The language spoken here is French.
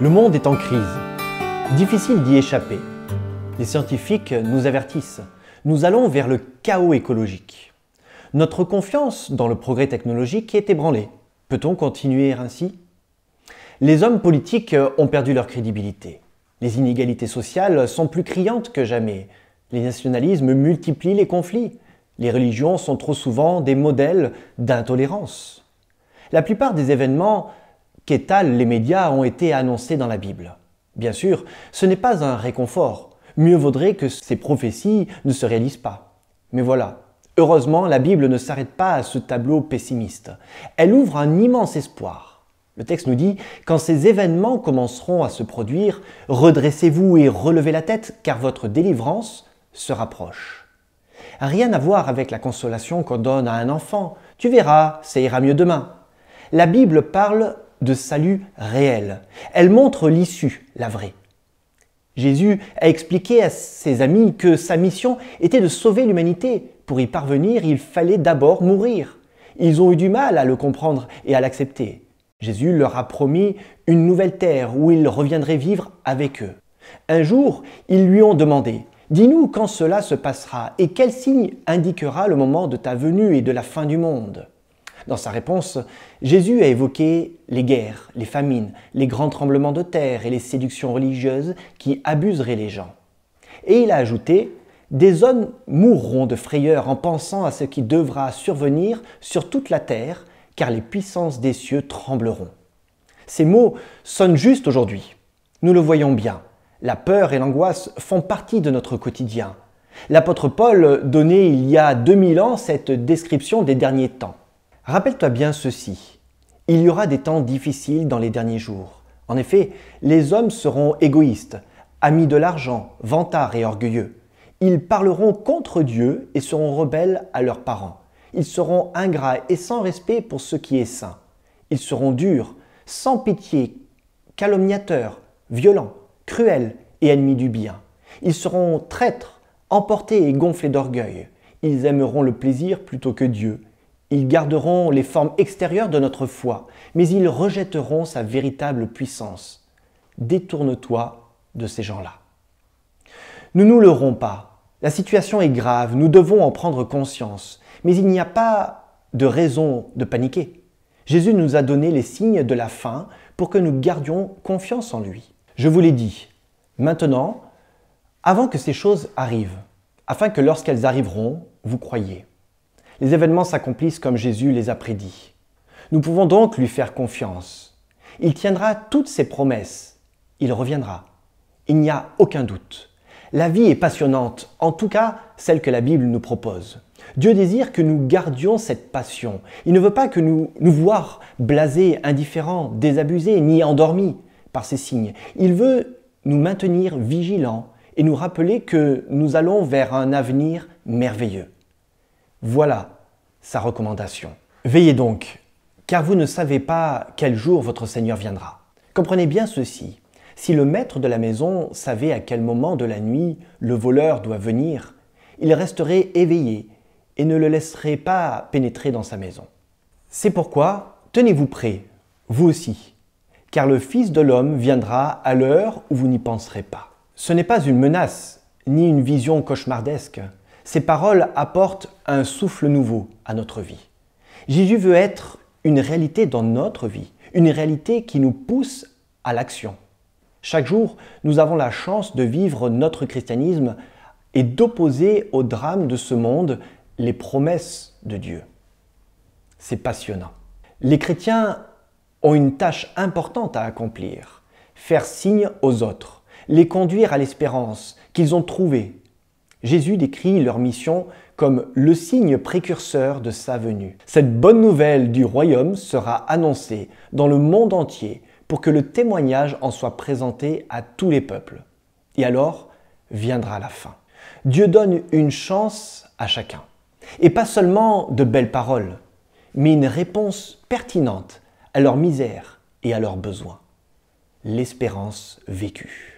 Le monde est en crise. Difficile d'y échapper. Les scientifiques nous avertissent. Nous allons vers le chaos écologique. Notre confiance dans le progrès technologique est ébranlée. Peut-on continuer ainsi Les hommes politiques ont perdu leur crédibilité. Les inégalités sociales sont plus criantes que jamais. Les nationalismes multiplient les conflits. Les religions sont trop souvent des modèles d'intolérance. La plupart des événements les médias ont été annoncés dans la Bible. Bien sûr, ce n'est pas un réconfort. Mieux vaudrait que ces prophéties ne se réalisent pas. Mais voilà, heureusement, la Bible ne s'arrête pas à ce tableau pessimiste. Elle ouvre un immense espoir. Le texte nous dit, quand ces événements commenceront à se produire, redressez-vous et relevez la tête, car votre délivrance se rapproche. Rien à voir avec la consolation qu'on donne à un enfant. Tu verras, ça ira mieux demain. La Bible parle de salut réel. Elle montre l'issue, la vraie. Jésus a expliqué à ses amis que sa mission était de sauver l'humanité. Pour y parvenir, il fallait d'abord mourir. Ils ont eu du mal à le comprendre et à l'accepter. Jésus leur a promis une nouvelle terre où ils reviendraient vivre avec eux. Un jour, ils lui ont demandé Dis-nous quand cela se passera et quel signe indiquera le moment de ta venue et de la fin du monde. Dans sa réponse, Jésus a évoqué les guerres, les famines, les grands tremblements de terre et les séductions religieuses qui abuseraient les gens. Et il a ajouté Des hommes mourront de frayeur en pensant à ce qui devra survenir sur toute la terre, car les puissances des cieux trembleront. Ces mots sonnent juste aujourd'hui. Nous le voyons bien. La peur et l'angoisse font partie de notre quotidien. L'apôtre Paul donnait il y a 2000 ans cette description des derniers temps. Rappelle-toi bien ceci. Il y aura des temps difficiles dans les derniers jours. En effet, les hommes seront égoïstes, amis de l'argent, vantards et orgueilleux. Ils parleront contre Dieu et seront rebelles à leurs parents. Ils seront ingrats et sans respect pour ce qui est saint. Ils seront durs, sans pitié, calomniateurs, violents, cruels et ennemis du bien. Ils seront traîtres, emportés et gonflés d'orgueil. Ils aimeront le plaisir plutôt que Dieu ils garderont les formes extérieures de notre foi, mais ils rejetteront sa véritable puissance. Détourne-toi de ces gens-là. Ne nous, nous leurrons pas. La situation est grave, nous devons en prendre conscience. Mais il n'y a pas de raison de paniquer. Jésus nous a donné les signes de la fin pour que nous gardions confiance en lui. Je vous l'ai dit, maintenant, avant que ces choses arrivent, afin que lorsqu'elles arriveront, vous croyez les événements s'accomplissent comme Jésus les a prédits. Nous pouvons donc lui faire confiance. Il tiendra toutes ses promesses. Il reviendra. Il n'y a aucun doute. La vie est passionnante, en tout cas celle que la Bible nous propose. Dieu désire que nous gardions cette passion. Il ne veut pas que nous nous voir blasés, indifférents, désabusés, ni endormis par ces signes. Il veut nous maintenir vigilants et nous rappeler que nous allons vers un avenir merveilleux. Voilà sa recommandation. Veillez donc, car vous ne savez pas quel jour votre Seigneur viendra. Comprenez bien ceci. Si le maître de la maison savait à quel moment de la nuit le voleur doit venir, il resterait éveillé et ne le laisserait pas pénétrer dans sa maison. C'est pourquoi tenez-vous prêts, vous aussi, car le Fils de l'homme viendra à l'heure où vous n'y penserez pas. Ce n'est pas une menace, ni une vision cauchemardesque, ces paroles apportent un souffle nouveau à notre vie. Jésus veut être une réalité dans notre vie, une réalité qui nous pousse à l'action. Chaque jour, nous avons la chance de vivre notre christianisme et d'opposer au drame de ce monde les promesses de Dieu. C'est passionnant. Les chrétiens ont une tâche importante à accomplir, faire signe aux autres, les conduire à l'espérance qu'ils ont trouvée, Jésus décrit leur mission comme le signe précurseur de sa venue. Cette bonne nouvelle du royaume sera annoncée dans le monde entier pour que le témoignage en soit présenté à tous les peuples. Et alors viendra la fin. Dieu donne une chance à chacun. Et pas seulement de belles paroles, mais une réponse pertinente à leur misère et à leurs besoins. L'espérance vécue.